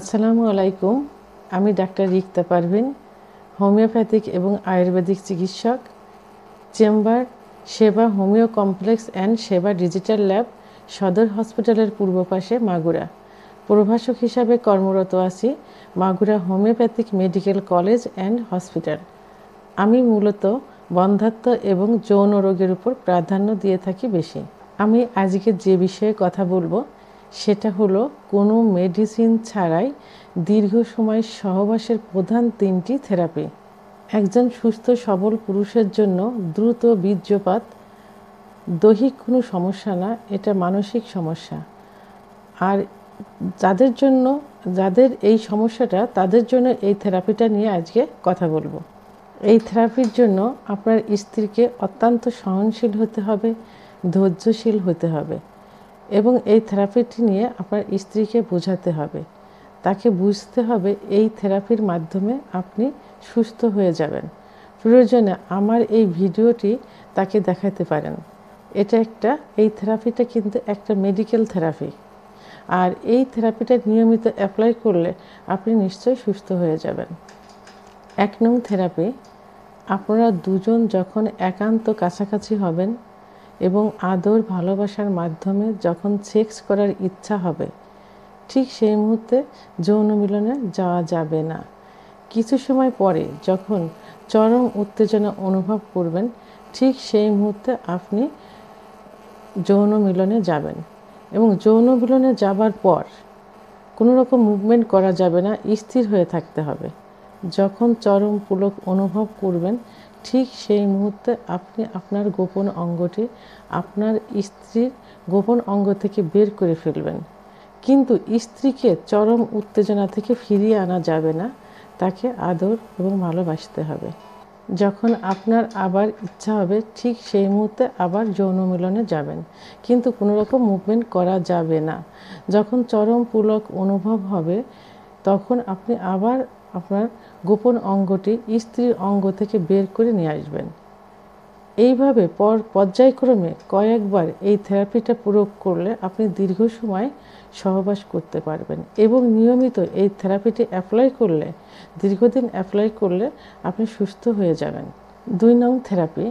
আসসালামু আলাইকুম আমি ডাক্তার রিক্তা পারভিন হোমিওপ্যাথিক এবং আয়ুর্বেদিক চিকিৎসক chamber Seba homeo complex and Seba digital lab সদর হসপিটালের পূর্ব পাশে মাগুরা প্রভাষক হিসাবে কর্মরত আছি Magura homeopathic medical college and hospital আমি মূলত বন্ধাত্ম এবং যৌন রোগের উপর প্রাধান্য দিয়ে থাকি বেশি আমি আজকে যে বিষয়ে কথা বলবো সেটা হলো কোনো মেডিসিন ছাড়াই দীর্ঘ সময় সহবাসের প্রধান তিনটি থেরাপি একজন সুস্থ সবল পুরুষের জন্য দ্রুত বীর্যপাত দৈহিক কোনো সমস্যা না এটা মানসিক সমস্যা আর যাদের জন্য যাদের এই সমস্যাটা তাদের জন্য এই থেরাপিটা নিয়ে আজকে কথা বলবো এই থেরাপির জন্য আপনার স্ত্রীকে অত্যন্ত সহনশীল হতে হবে ধৈর্যশীল হতে হবে এবং এই থেরাপিটি নিয়ে আপনার স্ত্রীকে বোঝাতে হবে তাকে বুঝতে হবে এই থেরাপির মাধ্যমে আপনি সুস্থ হয়ে যাবেন প্রয়োজনে আমার এই ভিডিওটি তাকে দেখাতে পারেন এটা একটা এই থেরাপিটা কিন্তু একটা মেডিকেল থেরাপি আর এই থেরাপিটা নিয়মিত অ্যাপ্লাই করলে আপনি নিশ্চয়ই সুস্থ হয়ে যাবেন এক নং থেরাপি আপনারা দুজন যখন একান্ত কাছাকাছি হবেন এবং আদর ভালোবাসার মাধ্যমে যখন সেক্স করার ইচ্ছা হবে ঠিক সেই মুহূর্তে যৌন মিলনে যাওয়া যাবে না কিছু সময় পরে যখন চরম উত্তেজনা অনুভব করবেন ঠিক সেই মুহূর্তে আপনি যৌন মিলনে যাবেন এবং যৌন মিলনে যাবার পর কোনো রকম মুভমেন্ট করা যাবে না স্থির হয়ে থাকতে হবে যখন চরম পুলক অনুভব করবেন ঠিক সেই মুহূর্তে আপনি আপনার গোপন অঙ্গটি আপনার স্ত্রীর গোপন অঙ্গ থেকে বের করে ফেলবেন কিন্তু স্ত্রীকে চরম উত্তেজনা থেকে ফিরিয়ে আনা যাবে না তাকে আদর এবং ভালোবাসতে হবে যখন আপনার আবার ইচ্ছা হবে ঠিক সেই মুহূর্তে আবার যৌন মিলনে যাবেন কিন্তু কোনোরকম মুভমেন্ট করা যাবে না যখন চরম পুলক অনুভব হবে তখন আপনি আবার আপনার গোপন অঙ্গটি স্ত্রীর অঙ্গ থেকে বের করে নিয়ে আসবেন এইভাবে পর পর্যায়ক্রমে কয়েকবার এই থেরাপিটা প্রয়োগ করলে আপনি দীর্ঘ সময় সহবাস করতে পারবেন এবং নিয়মিত এই থেরাপিটি অ্যাপ্লাই করলে দীর্ঘদিন অ্যাপ্লাই করলে আপনি সুস্থ হয়ে যাবেন দুই নং থেরাপি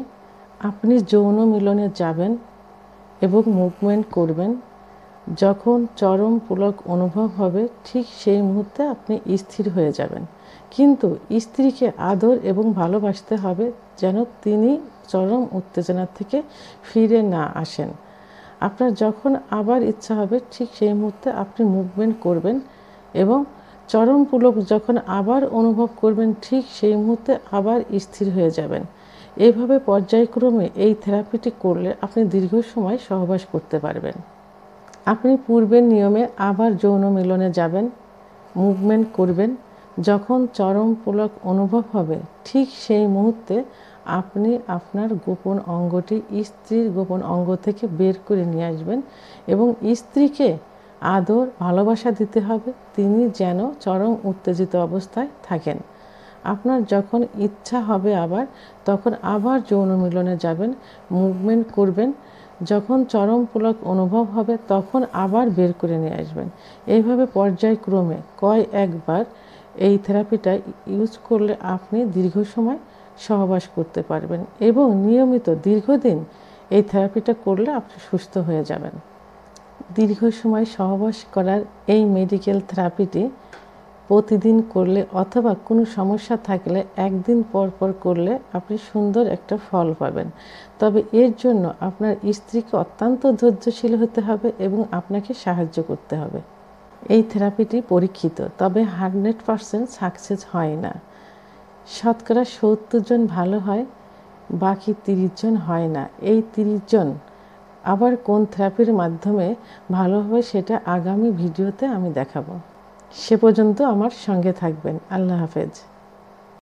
আপনি যৌন মিলনে যাবেন এবং মুভমেন্ট করবেন যখন চরম পুলক অনুভব হবে ঠিক সেই মুহূর্তে আপনি স্থির হয়ে যাবেন কিন্তু স্ত্রীকে আদর এবং ভালোবাসতে হবে যেন তিনি চরম উত্তেজনার থেকে ফিরে না আসেন আপনার যখন আবার ইচ্ছা হবে ঠিক সেই মুহূর্তে আপনি মুভমেন্ট করবেন এবং চরম পুলক যখন আবার অনুভব করবেন ঠিক সেই মুহূর্তে আবার স্থির হয়ে যাবেন এভাবে পর্যায়ক্রমে এই থেরাপিটি করলে আপনি দীর্ঘ সময় সহবাস করতে পারবেন আপনি পূর্বের নিয়মে আবার যৌন মিলনে যাবেন মুভমেন্ট করবেন যখন চরম পুলক অনুভব হবে ঠিক সেই মুহূর্তে আপনি আপনার গোপন অঙ্গটি স্ত্রীর গোপন অঙ্গ থেকে বের করে নিয়ে আসবেন এবং স্ত্রীকে আদর ভালোবাসা দিতে হবে তিনি যেন চরম উত্তেজিত অবস্থায় থাকেন আপনার যখন ইচ্ছা হবে আবার তখন আবার যৌন মিলনে যাবেন মুভমেন্ট করবেন যখন চরম পুলক অনুভব হবে তখন আবার বের করে নিয়ে আসবেন এইভাবে পর্যায়ক্রমে কয় একবার এই থেরাপিটা ইউজ করলে আপনি দীর্ঘ সময় সহবাস করতে পারবেন এবং নিয়মিত দীর্ঘদিন এই থেরাপিটা করলে আপনি সুস্থ হয়ে যাবেন দীর্ঘ সময় সহবাস করার এই মেডিকেল থেরাপিটি প্রতিদিন করলে অথবা কোনো সমস্যা থাকলে একদিন পর পর করলে আপনি সুন্দর একটা ফল পাবেন তবে এর জন্য আপনার স্ত্রীকে অত্যন্ত ধৈর্যশীল হতে হবে এবং আপনাকে সাহায্য করতে হবে এই থেরাপিটি পরীক্ষিত তবে হান্ড্রেড পারসেন্ট সাকসেস হয় না শতকরা সত্তর জন ভালো হয় বাকি তিরিশ জন হয় না এই তিরিশ জন আবার কোন থেরাপির মাধ্যমে ভালো হবে সেটা আগামী ভিডিওতে আমি দেখাবো সে পর্যন্ত আমার সঙ্গে থাকবেন আল্লাহ হাফেজ